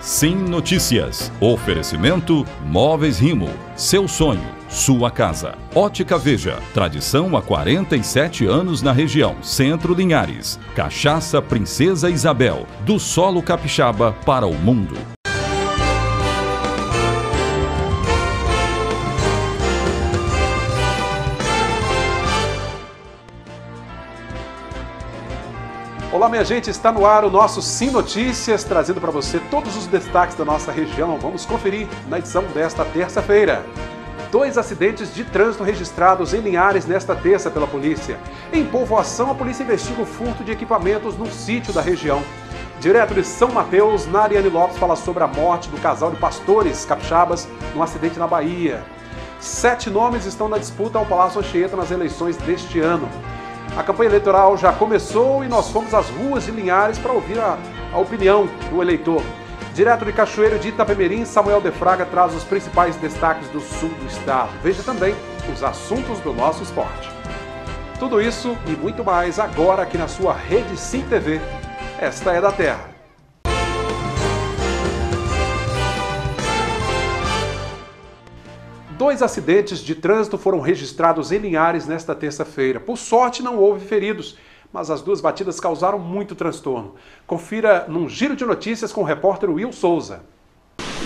Sim Notícias. Oferecimento Móveis Rimo. Seu sonho, sua casa. Ótica Veja. Tradição há 47 anos na região. Centro Linhares. Cachaça Princesa Isabel. Do solo capixaba para o mundo. Olá, minha gente, está no ar o nosso Sim Notícias, trazendo para você todos os destaques da nossa região. Vamos conferir na edição desta terça-feira. Dois acidentes de trânsito registrados em Linhares nesta terça pela polícia. Em povoação, a polícia investiga o furto de equipamentos no sítio da região. Direto de São Mateus, Nariane Lopes fala sobre a morte do casal de pastores capixabas num acidente na Bahia. Sete nomes estão na disputa ao Palácio Anchieta nas eleições deste ano. A campanha eleitoral já começou e nós fomos às ruas de Linhares para ouvir a, a opinião do eleitor. Direto de Cachoeiro de Itapemirim, Samuel De Fraga traz os principais destaques do sul do estado. Veja também os assuntos do nosso esporte. Tudo isso e muito mais agora aqui na sua Rede Sim TV. Esta é da Terra. Dois acidentes de trânsito foram registrados em Linhares nesta terça-feira. Por sorte, não houve feridos, mas as duas batidas causaram muito transtorno. Confira num giro de notícias com o repórter Will Souza.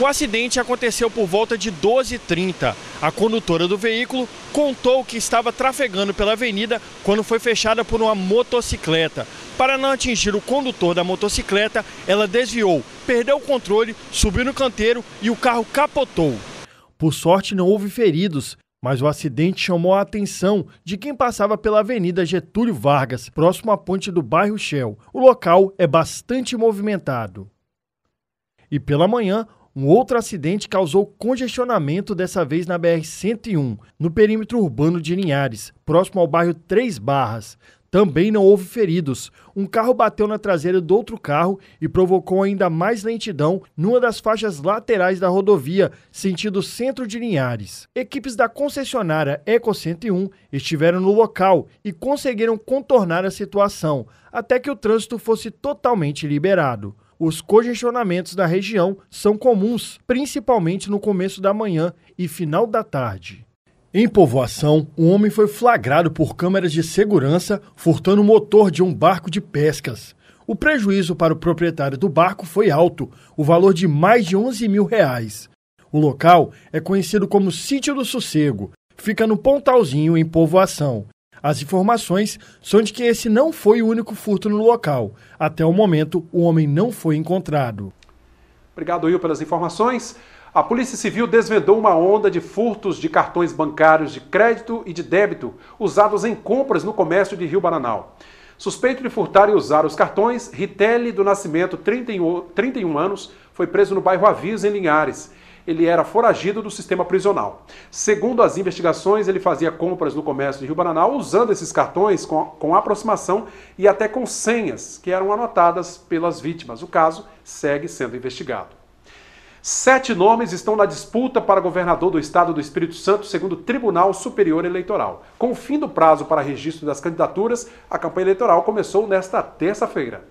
O acidente aconteceu por volta de 12h30. A condutora do veículo contou que estava trafegando pela avenida quando foi fechada por uma motocicleta. Para não atingir o condutor da motocicleta, ela desviou, perdeu o controle, subiu no canteiro e o carro capotou. Por sorte, não houve feridos, mas o acidente chamou a atenção de quem passava pela Avenida Getúlio Vargas, próximo à ponte do bairro Shell. O local é bastante movimentado. E pela manhã, um outro acidente causou congestionamento, dessa vez na BR-101, no perímetro urbano de Linhares, próximo ao bairro Três Barras. Também não houve feridos. Um carro bateu na traseira do outro carro e provocou ainda mais lentidão numa das faixas laterais da rodovia, sentido centro de Linhares. Equipes da concessionária Eco 101 estiveram no local e conseguiram contornar a situação, até que o trânsito fosse totalmente liberado. Os congestionamentos da região são comuns, principalmente no começo da manhã e final da tarde. Em povoação, um homem foi flagrado por câmeras de segurança furtando o motor de um barco de pescas. O prejuízo para o proprietário do barco foi alto, o valor de mais de 11 mil reais. O local é conhecido como Sítio do Sossego, fica no Pontalzinho, em povoação. As informações são de que esse não foi o único furto no local. Até o momento, o homem não foi encontrado. Obrigado, Will, pelas informações. A Polícia Civil desvendou uma onda de furtos de cartões bancários de crédito e de débito usados em compras no comércio de Rio Bananal. Suspeito de furtar e usar os cartões, Ritelli do Nascimento, 31, anos, foi preso no bairro Avios, em Linhares ele era foragido do sistema prisional. Segundo as investigações, ele fazia compras no comércio de Rio Bananal usando esses cartões com, com aproximação e até com senhas que eram anotadas pelas vítimas. O caso segue sendo investigado. Sete nomes estão na disputa para governador do estado do Espírito Santo, segundo o Tribunal Superior Eleitoral. Com o fim do prazo para registro das candidaturas, a campanha eleitoral começou nesta terça-feira.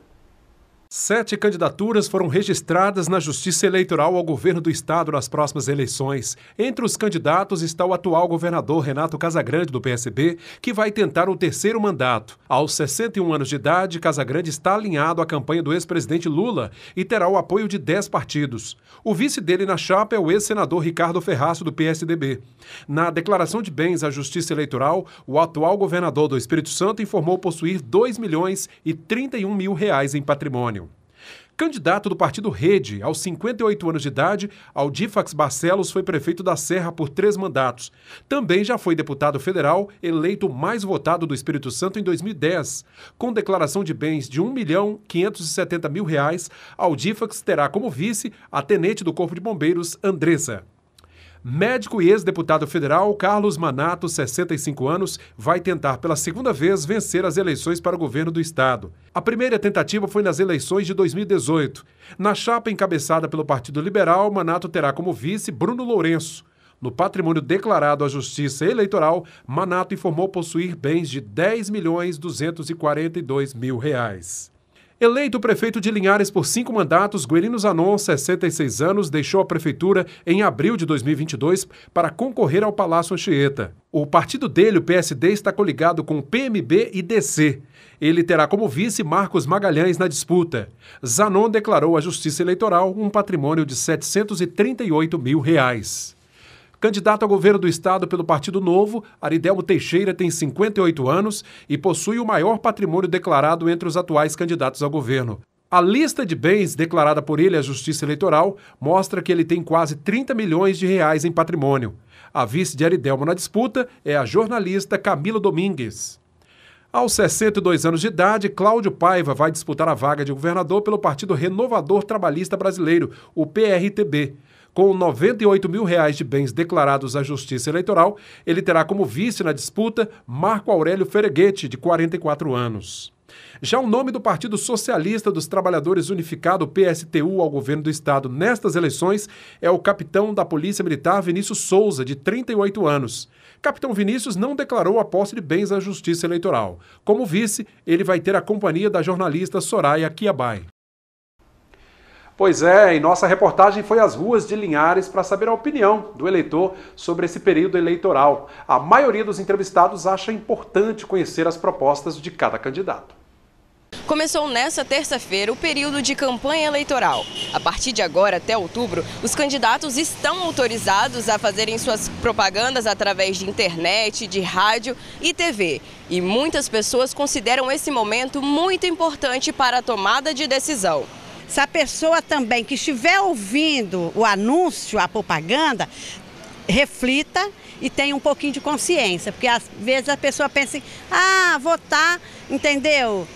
Sete candidaturas foram registradas na Justiça Eleitoral ao governo do Estado nas próximas eleições. Entre os candidatos está o atual governador Renato Casagrande, do PSB, que vai tentar o terceiro mandato. Aos 61 anos de idade, Casagrande está alinhado à campanha do ex-presidente Lula e terá o apoio de 10 partidos. O vice dele na chapa é o ex-senador Ricardo Ferraço, do PSDB. Na declaração de bens à Justiça Eleitoral, o atual governador do Espírito Santo informou possuir 2 milhões e 31 mil reais em patrimônio. Candidato do partido Rede, aos 58 anos de idade, Aldifax Barcelos foi prefeito da Serra por três mandatos. Também já foi deputado federal, eleito mais votado do Espírito Santo em 2010. Com declaração de bens de R$ 1 mil, reais, Aldifax terá como vice a tenente do Corpo de Bombeiros, Andressa. Médico e ex-deputado federal Carlos Manato, 65 anos, vai tentar pela segunda vez vencer as eleições para o governo do estado. A primeira tentativa foi nas eleições de 2018. Na chapa encabeçada pelo Partido Liberal, Manato terá como vice Bruno Lourenço. No patrimônio declarado à Justiça Eleitoral, Manato informou possuir bens de 10 milhões 242 mil reais. Eleito prefeito de Linhares por cinco mandatos, Guerino Zanon, 66 anos, deixou a prefeitura em abril de 2022 para concorrer ao Palácio Anchieta. O partido dele, o PSD, está coligado com PMB e DC. Ele terá como vice Marcos Magalhães na disputa. Zanon declarou à Justiça Eleitoral um patrimônio de 738 mil reais. Candidato a governo do estado pelo Partido Novo, Aridelmo Teixeira tem 58 anos e possui o maior patrimônio declarado entre os atuais candidatos ao governo. A lista de bens declarada por ele à Justiça Eleitoral mostra que ele tem quase 30 milhões de reais em patrimônio. A vice de Aridelmo na disputa é a jornalista Camila Domingues. Aos 62 anos de idade, Cláudio Paiva vai disputar a vaga de governador pelo Partido Renovador Trabalhista Brasileiro, o PRTB. Com 98 mil reais de bens declarados à Justiça Eleitoral, ele terá como vice na disputa Marco Aurélio Fereguete, de 44 anos. Já o nome do Partido Socialista dos Trabalhadores Unificado, PSTU, ao governo do Estado nestas eleições é o capitão da Polícia Militar Vinícius Souza, de 38 anos. Capitão Vinícius não declarou a posse de bens à Justiça Eleitoral. Como vice, ele vai ter a companhia da jornalista Soraya Kiabai. Pois é, e nossa reportagem foi às ruas de Linhares para saber a opinião do eleitor sobre esse período eleitoral. A maioria dos entrevistados acha importante conhecer as propostas de cada candidato. Começou nesta terça-feira o período de campanha eleitoral. A partir de agora até outubro, os candidatos estão autorizados a fazerem suas propagandas através de internet, de rádio e TV. E muitas pessoas consideram esse momento muito importante para a tomada de decisão. Se a pessoa também que estiver ouvindo o anúncio, a propaganda, reflita e tenha um pouquinho de consciência, porque às vezes a pessoa pensa assim, ah, votar, entendeu?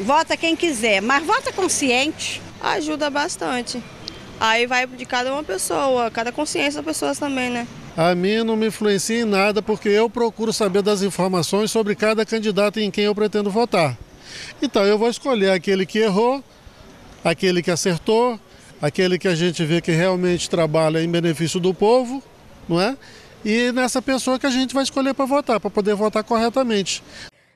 Vota quem quiser, mas vota consciente. Ajuda bastante. Aí vai de cada uma pessoa, cada consciência das pessoas também, né? A mim não me influencia em nada, porque eu procuro saber das informações sobre cada candidato em quem eu pretendo votar. Então eu vou escolher aquele que errou aquele que acertou, aquele que a gente vê que realmente trabalha em benefício do povo, não é? E nessa pessoa que a gente vai escolher para votar, para poder votar corretamente.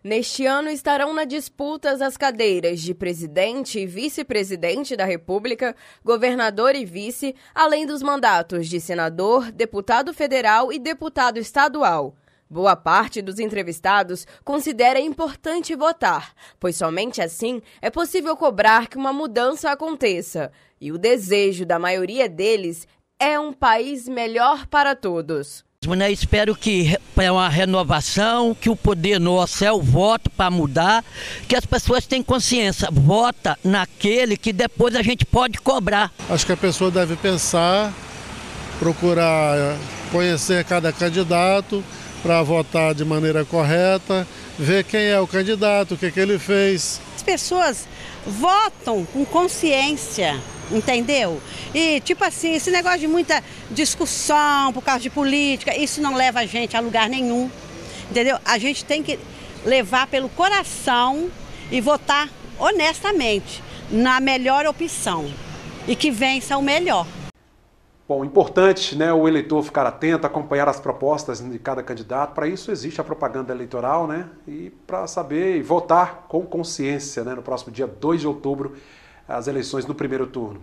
Neste ano estarão na disputa as cadeiras de presidente e vice-presidente da República, governador e vice, além dos mandatos de senador, deputado federal e deputado estadual. Boa parte dos entrevistados considera importante votar, pois somente assim é possível cobrar que uma mudança aconteça. E o desejo da maioria deles é um país melhor para todos. Eu espero que para uma renovação, que o poder nosso é o voto para mudar, que as pessoas tenham consciência, vota naquele que depois a gente pode cobrar. Acho que a pessoa deve pensar, procurar conhecer cada candidato, para votar de maneira correta, ver quem é o candidato, o que, que ele fez. As pessoas votam com consciência entendeu? E tipo assim, esse negócio de muita discussão por causa de política, isso não leva a gente a lugar nenhum, entendeu? A gente tem que levar pelo coração e votar honestamente na melhor opção e que vença o melhor. Bom, importante né, o eleitor ficar atento, acompanhar as propostas de cada candidato. Para isso existe a propaganda eleitoral, né? E para saber e votar com consciência né, no próximo dia 2 de outubro, as eleições no primeiro turno.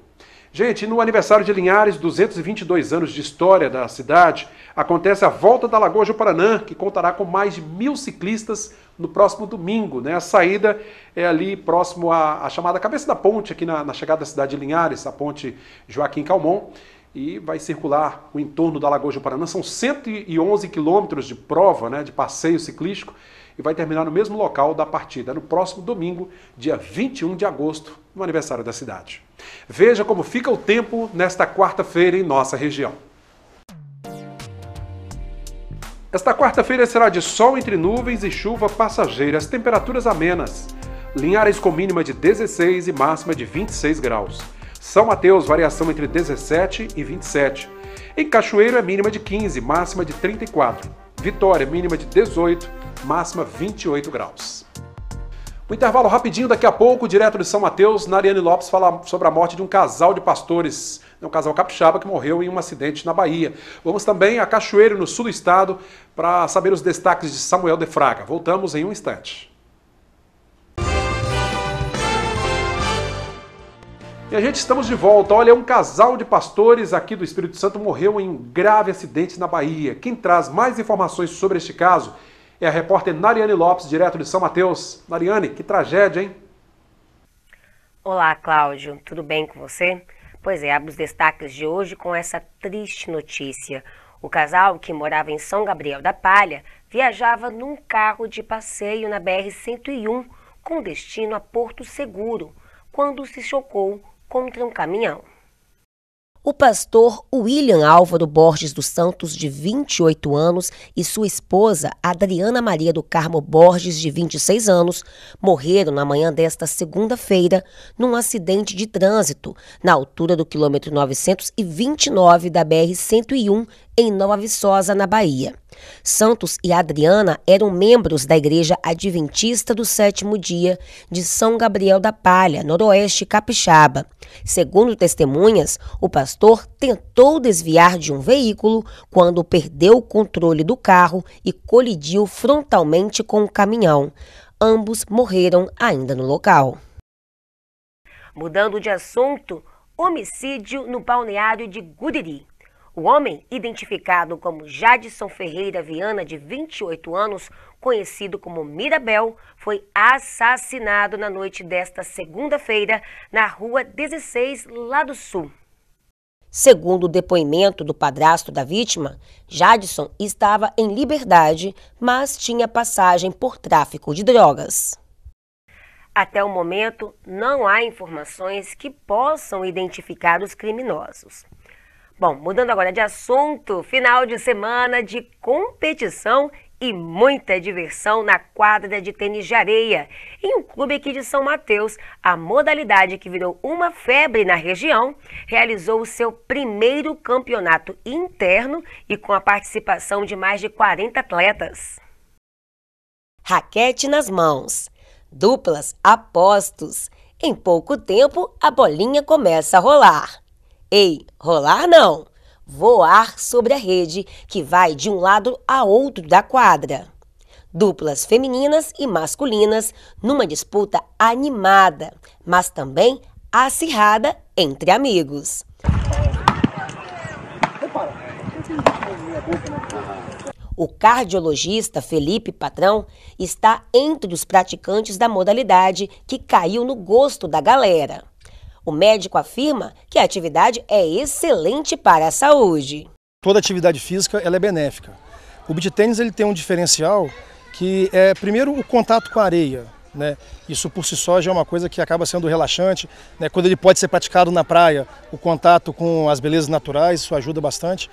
Gente, no aniversário de Linhares, 222 anos de história da cidade, acontece a volta da Lagoa Paranã, que contará com mais de mil ciclistas no próximo domingo. Né? A saída é ali próximo à, à chamada Cabeça da Ponte, aqui na, na chegada da cidade de Linhares, a ponte Joaquim Calmon e vai circular o entorno da Lagoa do Paraná. São 111 quilômetros de prova, né, de passeio ciclístico, e vai terminar no mesmo local da partida, no próximo domingo, dia 21 de agosto, no aniversário da cidade. Veja como fica o tempo nesta quarta-feira em nossa região. Esta quarta-feira será de sol entre nuvens e chuva passageira, as temperaturas amenas. Linhares com mínima de 16 e máxima de 26 graus. São Mateus, variação entre 17 e 27. Em Cachoeiro, é mínima de 15, máxima de 34. Vitória, mínima de 18, máxima 28 graus. Um intervalo rapidinho, daqui a pouco, direto de São Mateus, Nariane Lopes fala sobre a morte de um casal de pastores, é um casal capixaba que morreu em um acidente na Bahia. Vamos também a Cachoeiro, no sul do estado, para saber os destaques de Samuel de Fraga. Voltamos em um instante. E a gente estamos de volta. Olha, um casal de pastores aqui do Espírito Santo morreu em um grave acidente na Bahia. Quem traz mais informações sobre este caso é a repórter Nariane Lopes, direto de São Mateus. Nariane, que tragédia, hein? Olá, Cláudio. Tudo bem com você? Pois é, abro os destaques de hoje com essa triste notícia. O casal, que morava em São Gabriel da Palha, viajava num carro de passeio na BR-101 com destino a Porto Seguro, quando se chocou contra um caminhão. O pastor William Álvaro Borges dos Santos, de 28 anos, e sua esposa, Adriana Maria do Carmo Borges, de 26 anos, morreram na manhã desta segunda-feira num acidente de trânsito na altura do quilômetro 929 da BR-101 em Nova Viçosa, na Bahia. Santos e Adriana eram membros da Igreja Adventista do Sétimo Dia de São Gabriel da Palha, noroeste capixaba. Segundo testemunhas, o pastor tentou desviar de um veículo quando perdeu o controle do carro e colidiu frontalmente com o caminhão. Ambos morreram ainda no local. Mudando de assunto, homicídio no balneário de Guriri. O homem, identificado como Jadson Ferreira Viana, de 28 anos, conhecido como Mirabel, foi assassinado na noite desta segunda-feira na rua 16, lá do Sul. Segundo o depoimento do padrasto da vítima, Jadson estava em liberdade, mas tinha passagem por tráfico de drogas. Até o momento, não há informações que possam identificar os criminosos. Bom, mudando agora de assunto, final de semana de competição e muita diversão na quadra de tênis de areia, em um clube aqui de São Mateus. A modalidade que virou uma febre na região realizou o seu primeiro campeonato interno e com a participação de mais de 40 atletas. Raquete nas mãos, duplas apostos. Em pouco tempo, a bolinha começa a rolar. Ei, rolar não! Voar sobre a rede que vai de um lado a outro da quadra. Duplas femininas e masculinas numa disputa animada, mas também acirrada entre amigos. O cardiologista Felipe Patrão está entre os praticantes da modalidade que caiu no gosto da galera. O médico afirma que a atividade é excelente para a saúde. Toda atividade física ela é benéfica. O beach tênis ele tem um diferencial que é primeiro o contato com a areia. Né? Isso por si só já é uma coisa que acaba sendo relaxante. Né? Quando ele pode ser praticado na praia, o contato com as belezas naturais, isso ajuda bastante.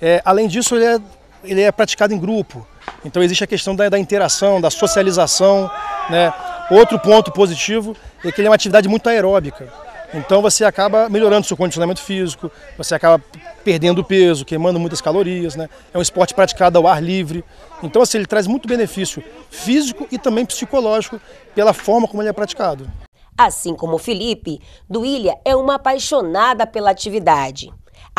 É, além disso, ele é, ele é, praticado em grupo. Então existe a questão da, da interação, da socialização. Né? Outro ponto positivo é que ele é uma atividade muito aeróbica. Então você acaba melhorando seu condicionamento físico, você acaba perdendo peso, queimando muitas calorias, né? É um esporte praticado ao ar livre. Então assim, ele traz muito benefício físico e também psicológico pela forma como ele é praticado. Assim como o Felipe, Duília é uma apaixonada pela atividade.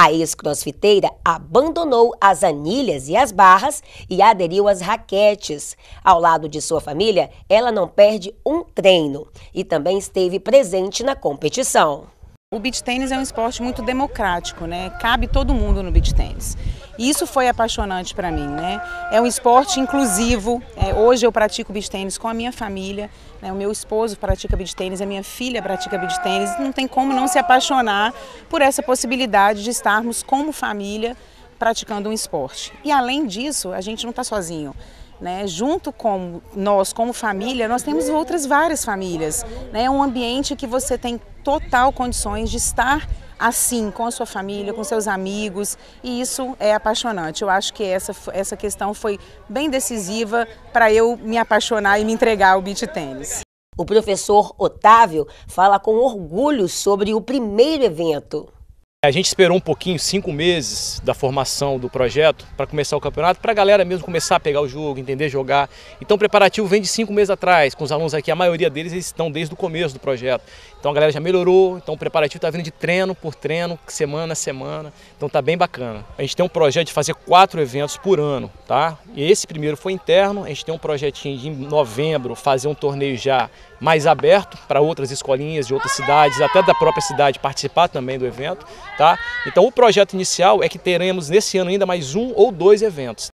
A ex-crossfiteira abandonou as anilhas e as barras e aderiu às raquetes. Ao lado de sua família, ela não perde um treino e também esteve presente na competição. O beach tênis é um esporte muito democrático, né? Cabe todo mundo no beach tênis isso foi apaixonante para mim, né? É um esporte inclusivo. É, hoje eu pratico beach tênis com a minha família, né? o meu esposo pratica beach tênis, a minha filha pratica beach tênis. Não tem como não se apaixonar por essa possibilidade de estarmos como família praticando um esporte. E além disso, a gente não está sozinho. Né? Junto com nós, como família, nós temos outras várias famílias. Né? É um ambiente que você tem total condições de estar assim, com a sua família, com seus amigos, e isso é apaixonante. Eu acho que essa, essa questão foi bem decisiva para eu me apaixonar e me entregar ao beach tênis. O professor Otávio fala com orgulho sobre o primeiro evento. A gente esperou um pouquinho, cinco meses da formação do projeto para começar o campeonato, para a galera mesmo começar a pegar o jogo, entender jogar. Então o preparativo vem de cinco meses atrás, com os alunos aqui, a maioria deles estão desde o começo do projeto. Então a galera já melhorou, então o preparativo está vindo de treino por treino, semana a semana, então tá bem bacana. A gente tem um projeto de fazer quatro eventos por ano, tá? E esse primeiro foi interno, a gente tem um projetinho de em novembro fazer um torneio já mais aberto para outras escolinhas de outras cidades, até da própria cidade participar também do evento, tá? Então o projeto inicial é que teremos nesse ano ainda mais um ou dois eventos.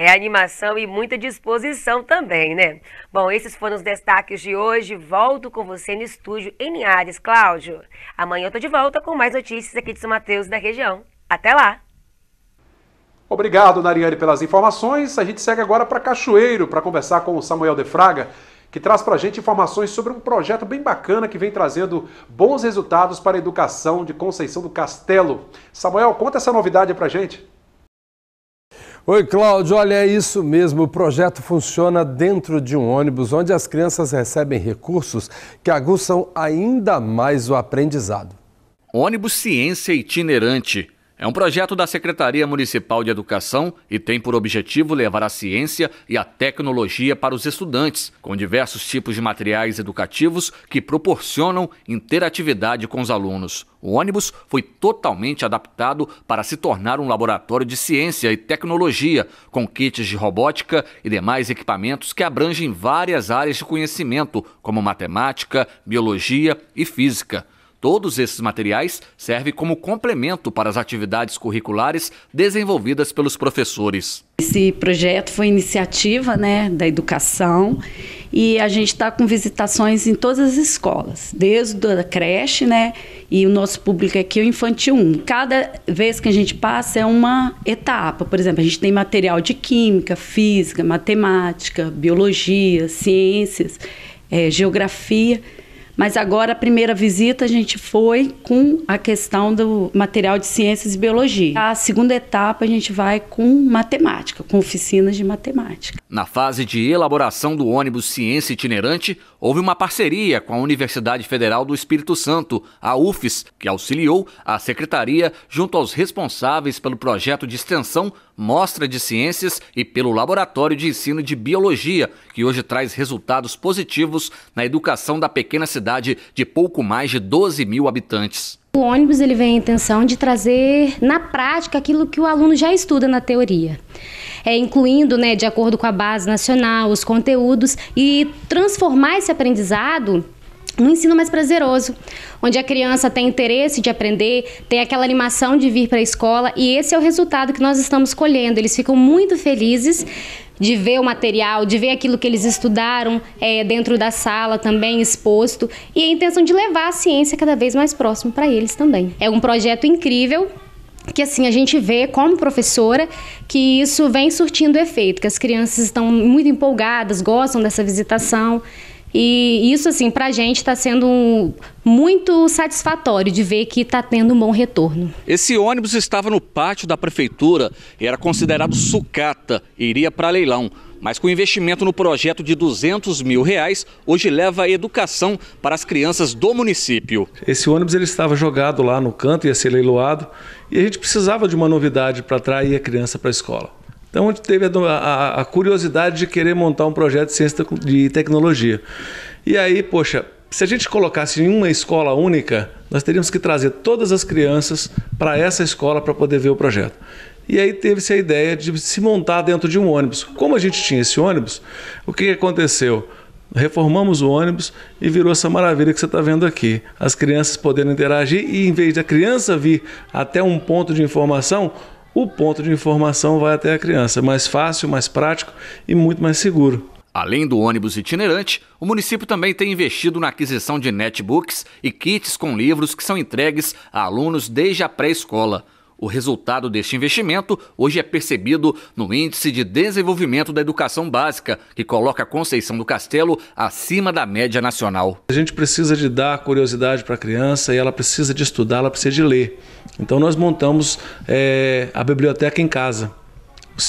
É animação e muita disposição também, né? Bom, esses foram os destaques de hoje. Volto com você no estúdio em Linhares, Cláudio. Amanhã eu tô de volta com mais notícias aqui de São Mateus da região. Até lá! Obrigado, Nariane, pelas informações. A gente segue agora para Cachoeiro para conversar com o Samuel De Fraga, que traz para a gente informações sobre um projeto bem bacana que vem trazendo bons resultados para a educação de Conceição do Castelo. Samuel, conta essa novidade para a gente. Oi, Cláudio. Olha, é isso mesmo. O projeto funciona dentro de um ônibus onde as crianças recebem recursos que aguçam ainda mais o aprendizado. Ônibus Ciência Itinerante é um projeto da Secretaria Municipal de Educação e tem por objetivo levar a ciência e a tecnologia para os estudantes, com diversos tipos de materiais educativos que proporcionam interatividade com os alunos. O ônibus foi totalmente adaptado para se tornar um laboratório de ciência e tecnologia, com kits de robótica e demais equipamentos que abrangem várias áreas de conhecimento, como matemática, biologia e física. Todos esses materiais servem como complemento para as atividades curriculares desenvolvidas pelos professores. Esse projeto foi iniciativa né, da educação e a gente está com visitações em todas as escolas, desde a creche, né? E o nosso público aqui é o infantil 1. Cada vez que a gente passa é uma etapa. Por exemplo, a gente tem material de química, física, matemática, biologia, ciências, é, geografia. Mas agora, a primeira visita, a gente foi com a questão do material de ciências e biologia. A segunda etapa, a gente vai com matemática, com oficinas de matemática. Na fase de elaboração do ônibus Ciência Itinerante, houve uma parceria com a Universidade Federal do Espírito Santo, a UFES, que auxiliou a secretaria junto aos responsáveis pelo projeto de extensão Mostra de Ciências e pelo Laboratório de Ensino de Biologia, que hoje traz resultados positivos na educação da pequena cidade de pouco mais de 12 mil habitantes. O ônibus ele vem a intenção de trazer na prática aquilo que o aluno já estuda na teoria. É, incluindo, né, de acordo com a base nacional, os conteúdos e transformar esse aprendizado um ensino mais prazeroso, onde a criança tem interesse de aprender, tem aquela animação de vir para a escola e esse é o resultado que nós estamos colhendo. Eles ficam muito felizes de ver o material, de ver aquilo que eles estudaram é, dentro da sala também exposto e a intenção de levar a ciência cada vez mais próximo para eles também. É um projeto incrível que assim a gente vê como professora que isso vem surtindo efeito, que as crianças estão muito empolgadas, gostam dessa visitação. E isso, assim, para a gente está sendo muito satisfatório de ver que está tendo um bom retorno. Esse ônibus estava no pátio da prefeitura e era considerado sucata iria para leilão. Mas com investimento no projeto de 200 mil reais, hoje leva a educação para as crianças do município. Esse ônibus ele estava jogado lá no canto, ia ser leiloado, e a gente precisava de uma novidade para atrair a criança para a escola. Então, a gente teve a, a, a, curiosidade de querer montar um projeto de ciência de tecnologia. E aí, poxa, se a gente colocasse em uma escola única, nós teríamos que trazer todas as crianças para essa escola para poder ver o projeto. E aí teve-se a ideia de se montar dentro de um ônibus. Como a gente tinha esse ônibus, o que aconteceu? Reformamos o ônibus e virou essa maravilha que você está vendo aqui. As crianças podendo interagir e, em vez da criança vir até um ponto de informação, o ponto de informação vai até a criança. Mais fácil, mais prático e muito mais seguro. Além do ônibus itinerante, o município também tem investido na aquisição de netbooks e kits com livros que são entregues a alunos desde a pré-escola. O resultado deste investimento hoje é percebido no Índice de Desenvolvimento da Educação Básica, que coloca Conceição do Castelo acima da média nacional. A gente precisa de dar curiosidade para a criança e ela precisa de estudar, ela precisa de ler. Então nós montamos é, a biblioteca em casa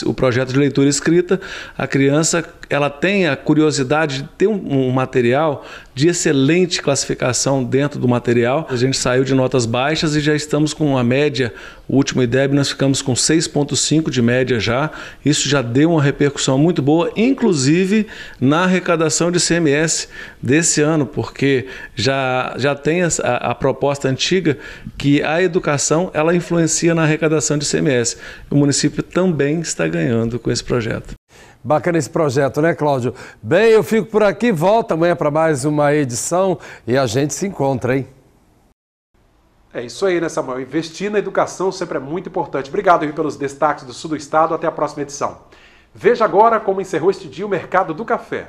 o projeto de leitura escrita, a criança ela tem a curiosidade de ter um, um, material de excelente classificação dentro do material. A gente saiu de notas baixas e já estamos com uma média, o último IDEB nós ficamos com 6,5 de média já. Isso já deu uma repercussão muito boa, inclusive na arrecadação de CMS desse ano, porque já, já tem a, a proposta antiga que a educação ela influencia na arrecadação de CMS. O município também está ganhando com esse projeto. Bacana esse projeto, né, Cláudio? Bem, eu fico por aqui, volta amanhã para mais uma edição e a gente se encontra, hein? É isso aí, né, Samuel? Investir na educação sempre é muito importante. Obrigado Rio, pelos destaques do sul do estado. Até a próxima edição. Veja agora como encerrou este dia o mercado do café.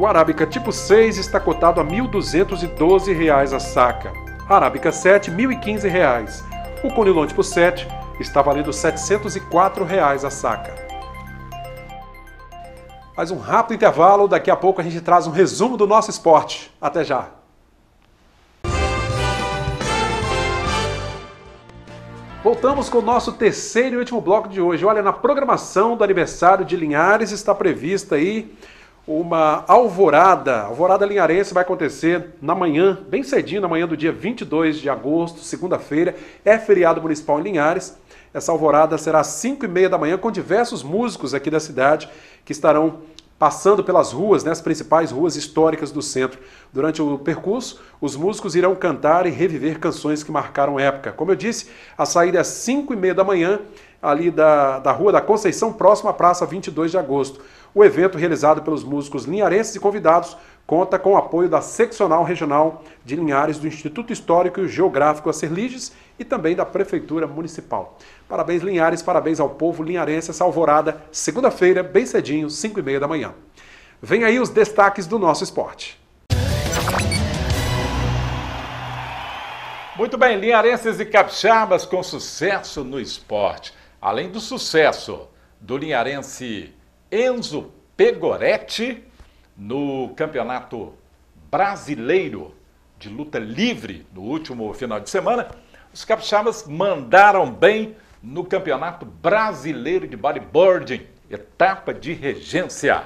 O Arábica tipo 6 está cotado a R$ 1.212 a saca. Arábica 7, R$ 1.015. O Conilon tipo 7 está valendo R$ 704 reais a saca. Faz um rápido intervalo, daqui a pouco a gente traz um resumo do nosso esporte. Até já! Voltamos com o nosso terceiro e último bloco de hoje. Olha, na programação do aniversário de Linhares está prevista aí uma alvorada. Alvorada linharense vai acontecer na manhã, bem cedinho, na manhã do dia 22 de agosto, segunda-feira. É feriado municipal em Linhares. Essa alvorada será às 5 e meia da manhã, com diversos músicos aqui da cidade que estarão passando pelas ruas, né, as principais ruas históricas do centro. Durante o percurso, os músicos irão cantar e reviver canções que marcaram época. Como eu disse, a saída é às 5 e meia da manhã ali da, da Rua da Conceição, próxima à Praça 22 de Agosto. O evento, realizado pelos músicos linharenses e convidados, conta com o apoio da Seccional Regional de Linhares do Instituto Histórico e Geográfico Acerliges e também da Prefeitura Municipal. Parabéns, Linhares, parabéns ao povo linharense, essa alvorada, segunda-feira, bem cedinho, 5 e meia da manhã. Vem aí os destaques do nosso esporte. Muito bem, linharenses e capixabas com sucesso no esporte. Além do sucesso do linharense Enzo Pegoretti no Campeonato Brasileiro de Luta Livre no último final de semana, os capixabas mandaram bem no Campeonato Brasileiro de Bodyboarding, etapa de regência.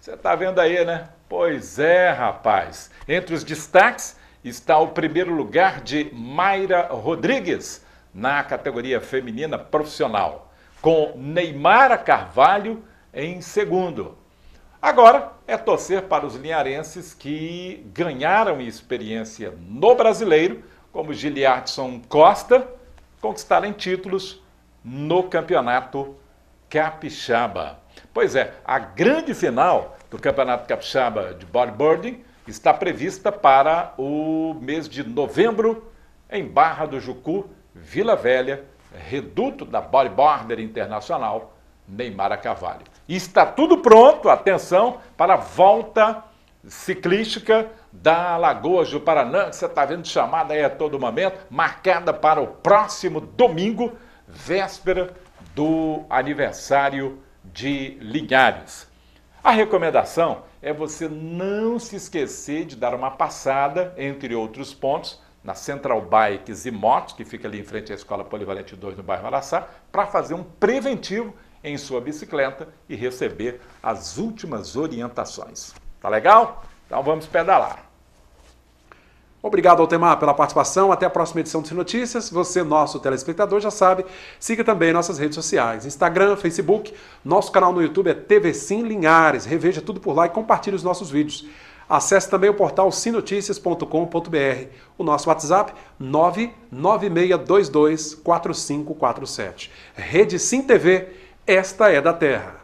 Você está vendo aí, né? Pois é, rapaz. Entre os destaques está o primeiro lugar de Mayra Rodrigues, na categoria feminina profissional, com Neymara Carvalho em segundo. Agora é torcer para os linharenses que ganharam experiência no brasileiro, como Giliardson Costa, conquistarem títulos no campeonato capixaba. Pois é, a grande final do Campeonato Capixaba de Bodyboarding está prevista para o mês de novembro em Barra do Jucu, Vila Velha, reduto da Border internacional, Neymar Cavalho. E está tudo pronto, atenção, para a volta ciclística da Lagoa do Paranã, que você está vendo chamada aí a todo momento, marcada para o próximo domingo, véspera do aniversário de Linhares. A recomendação é você não se esquecer de dar uma passada, entre outros pontos, na Central Bikes e Motos, que fica ali em frente à Escola Polivalente 2 no bairro Araçá, para fazer um preventivo em sua bicicleta e receber as últimas orientações. Tá legal? Então vamos pedalar. Obrigado, Altemar, pela participação. Até a próxima edição do Notícias. Você, nosso telespectador, já sabe, siga também nossas redes sociais: Instagram, Facebook. Nosso canal no YouTube é TV Sim Linhares. Reveja tudo por lá e compartilhe os nossos vídeos. Acesse também o portal sinoticias.com.br, o nosso WhatsApp 996224547. Rede Sim TV, esta é da Terra.